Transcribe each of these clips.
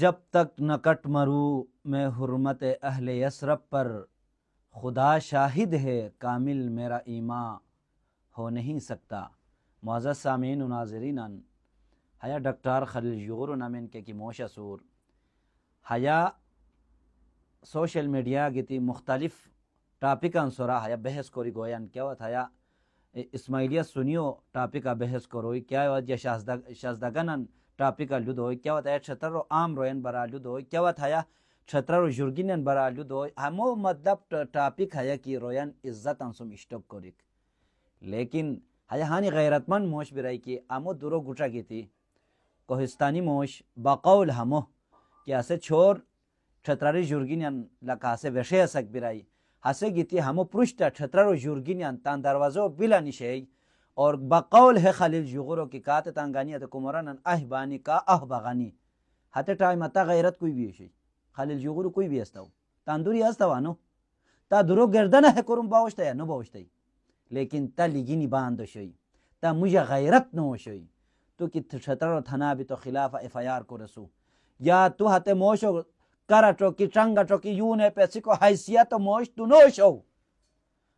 جب تک نکٹ مرو میں حرمت اہل یسرب پر خدا شاہد ہے کامل میرا ایماں ہو نہیں سکتا معزز سامعین ناظرین حیا و نامین کے کی موش سور حیا سوشل میڈیا گیتی مختلف ٹاپک انصورا حیا بحث کوری گویا ان کیا وت حیا اسماعیلیہ سنیو ٹاپک بحث کروئی کیا وط یا شہزد شہزدہ گنن ٹاپک ال کیا ہوتا ہے چھتر و عام روئن برا لود ہوئے کیا بتایا چھترا جرگینن برا لود ہمو مطلب ٹاپک ہے کہ روئن عزت انسم کوریک لیکن حیا ہانی غیرت مند موش برائی کی آم درو دور کی تھی کوہستانی موش بقول ہمو کہ اسے چور چھتراری جرگینن لکا اسے ویشے اسک برائی ہسے گیتی ہمو پرشتا چھترا جرگینن تان دروازو بلا نشے और बकौल है खलील जुगुरो की कात तांगानी अत कुमरन अहबानी का अहबगानी हते टाइम अता गैरत कोई भी शे खलील जुगुरो कोई भी अस्ताव तांदूरी अस्तावानो ता दुरो गर्दन है कुरुम बावश्ता नो बावश्ता लेकिन ता लिगिनी बांदो शई ता मुझे गैरत नो शई तो कि छतर थना भी तो खिलाफ एफ आई आर को रसू या तू हते मोशो करा टोकी चंगा टोकी यूने पैसे को हैसियत मोश तू नोश हो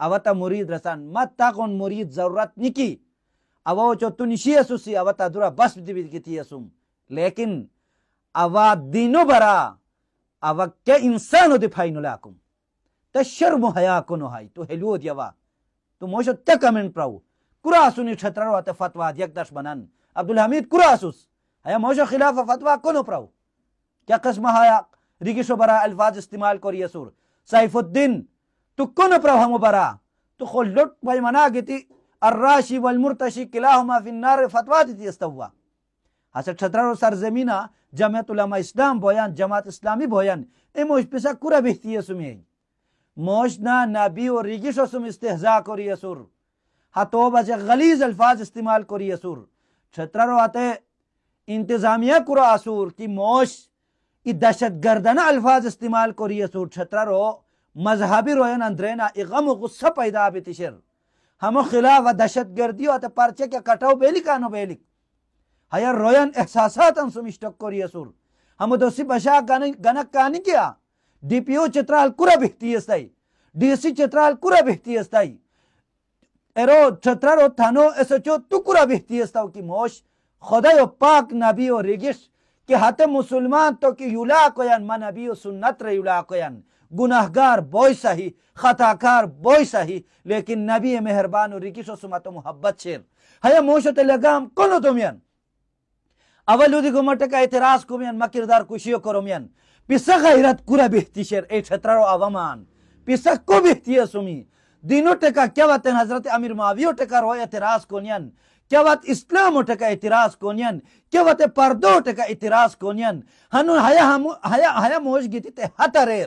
او تا مرید رسان ما تا کون مرید ضرورت نکی او چو تو نشی اسو سی او تا دورا بس بدی بید کتی اسوم لیکن او دینو برا او کے انسانو دی پھائنو لیکم تا شرم حیاء کنو ہائی تو ہلو دی او تو موشو تا کمنٹ پراو کرا اسو نی چھتر رو آتا فتوہ دیک درش بنان عبدالحمید کرا اسو ہیا موشو خلاف فتوہ کنو پراو کیا قسم حیاء ریگشو برا الفاظ استعمال کری اسور سائف الدین تو کن پرو ہم برا تو خو لٹ بھائی منا گیتی الراشی والمرتشی کلاہما فی النار فتوہ دیتی استوہ حسد چھترار سرزمینہ جمعیت علماء اسلام بویان جماعت اسلامی بویان اے موش پیسا کورا بہتی ہے سمی موش نا نبی و ریگیشو سم استحضا کری اسور حتو بچے غلیز الفاظ استعمال کری اسور چھترار آتے انتظامیہ کرو اسور کی موش ای دشتگردن الفاظ استعمال کری اسور چھترار آتے مذهبی روین اندرینا اغم و غصہ پیدا بھی شر ہمو خلاف و دشت گردی و تے پرچے کے کٹاو بیلی کانو بیلی ہیا روین احساسات ان سو مشتک کری اسور ہمو دوسری بشا گنک کانی کیا ڈی پیو چترال کورا بہتی استائی ڈی سی چترال کورا بہتی استائی ایرو چترال و تھانو ایسو چو تو کورا بہتی استاو کی موش خدا یو پاک نبی و رگش کہ ہاتے مسلمان تو کی یولا کوین ما نبی و سنت رے یولا کوین گناہگار بوئی سہی خطاکار بوئی سہی لیکن نبی مہربان و رکیش و سمت و محبت چھین ہیا موشو تے لگام کنو تمین اولو دی گمٹے کا اعتراض کمین مکردار کشیو کرومین پیسا غیرت کورا بہتی شیر اے چھترارو آوامان پیسا کو بہتی ہے سمی دینو ٹکا کیا وقت حضرت امیر معاویو ٹکا کا اعتراض کنین کیا وقت اسلام تے کا اعتراض کنین کیا وقت پردو تے کا اعتراض کنین ہنو ہیا موش گیتی تے حتر ایر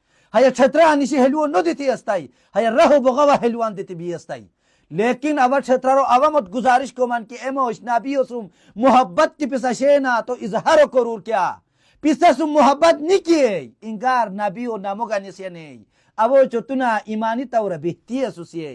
hayır çetrehani helvan no diti astay hayır rahu bogava helvan diti bi astay लेकिन अवर छत्रारो अवमत गुजारिश को मन की एमोश नाबी सुम मोहब्बत की पिसा शेना तो इजहार करूर क्या पिसा सुम मोहब्बत नहीं किए इंगार नाबी और नामो का निसे नहीं अवो चो तुना ईमानी तौर बेहती है सुसे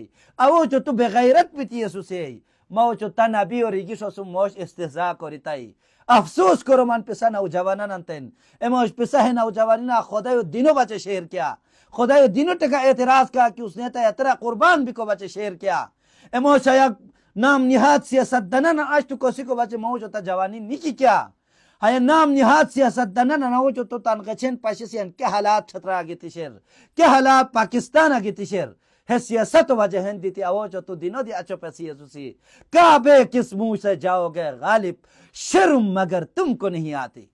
अवो चो तू बेगैरत पीती है सुसे موچو تنابی اور ریگیشو سو موش استحضا کری تائی افسوس کرو من پسا نوجوانان انتین اے موش پسا ہے نوجوانینا خدایو دینو بچے شیر کیا خدایو دینو ٹکا اعتراض کیا کہ اس نے تا اترا قربان بکو بچے شیر کیا اموش آیا نام نیحات سیاست دنن آج تو کسی کو بچے موچو تا جوانی نیکی کیا ہے نام نیحات سیاست دنن نو نوچو تو تانکچین پاشی سین کے حالات چھترا آگی تیشیر کیا حالات پاکستان آگی تیشیر حیسی ست وجہ تو تھی دی دنوں پیسی چو پسی کعبے کس منہ سے جاؤ گے غالب شرم مگر تم کو نہیں آتی